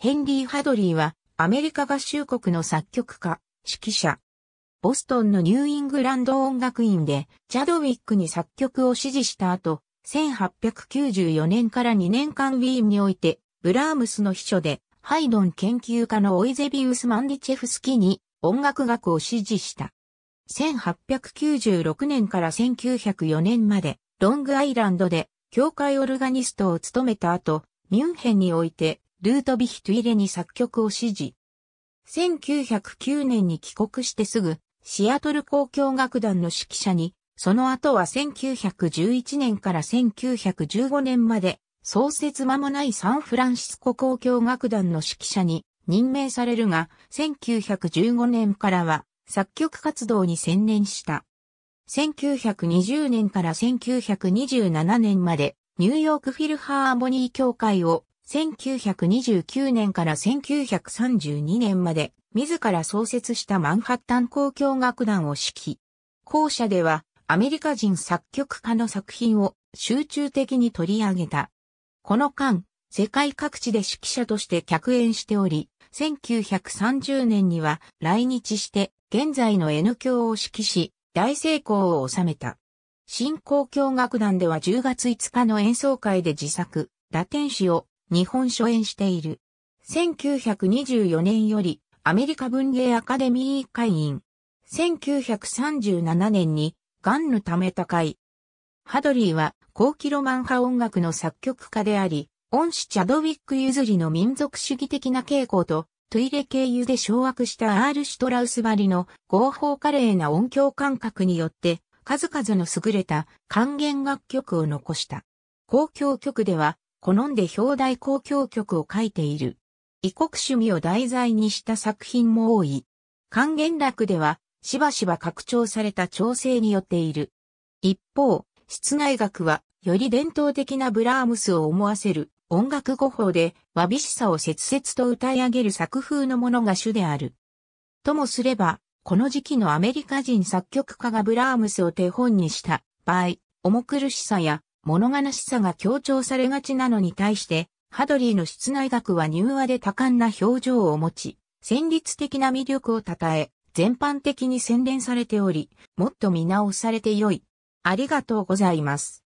ヘンリー・ハドリーはアメリカ合衆国の作曲家、指揮者。ボストンのニューイングランド音楽院でチャドウィックに作曲を指示した後、1894年から2年間ウィーンにおいて、ブラームスの秘書で、ハイドン研究家のオイゼビウス・マンディチェフスキに音楽学を指示した。1896年から1904年まで、ロングアイランドで、教会オルガニストを務めた後、ミュンヘンにおいてルートビヒトゥイレに作曲を指示。1909年に帰国してすぐ、シアトル交響楽団の指揮者に、その後は1911年から1915年まで、創設間もないサンフランシスコ交響楽団の指揮者に任命されるが、1915年からは作曲活動に専念した。1920年から1927年までニューヨークフィルハーモニー協会を1929年から1932年まで、自ら創設したマンハッタン交響楽団を指揮。校舎では、アメリカ人作曲家の作品を集中的に取り上げた。この間、世界各地で指揮者として客演しており、1930年には来日して現在の N 教を指揮し、大成功を収めた。新交響楽団では10月5日の演奏会で自作、ラテン詩を日本初演している。1924年よりアメリカ文芸アカデミー会員。1937年にガンのため他界。ハドリーは高キロマン派音楽の作曲家であり、恩師チャドウィック譲りの民族主義的な傾向と、トイレ経由で掌握したアール・シュトラウス張りの合法華麗な音響感覚によって、数々の優れた還元楽曲を残した。公共曲では、好んで表題交響曲を書いている。異国趣味を題材にした作品も多い。還元楽では、しばしば拡張された調整によっている。一方、室内楽は、より伝統的なブラームスを思わせる音楽語法で、わびしさを切々と歌い上げる作風のものが主である。ともすれば、この時期のアメリカ人作曲家がブラームスを手本にした場合、重苦しさや物悲しさが強調されがちなのに対して、ハドリーの室内学は柔和で多感な表情を持ち、戦律的な魅力を称え、全般的に洗練されており、もっと見直されてよい。ありがとうございます。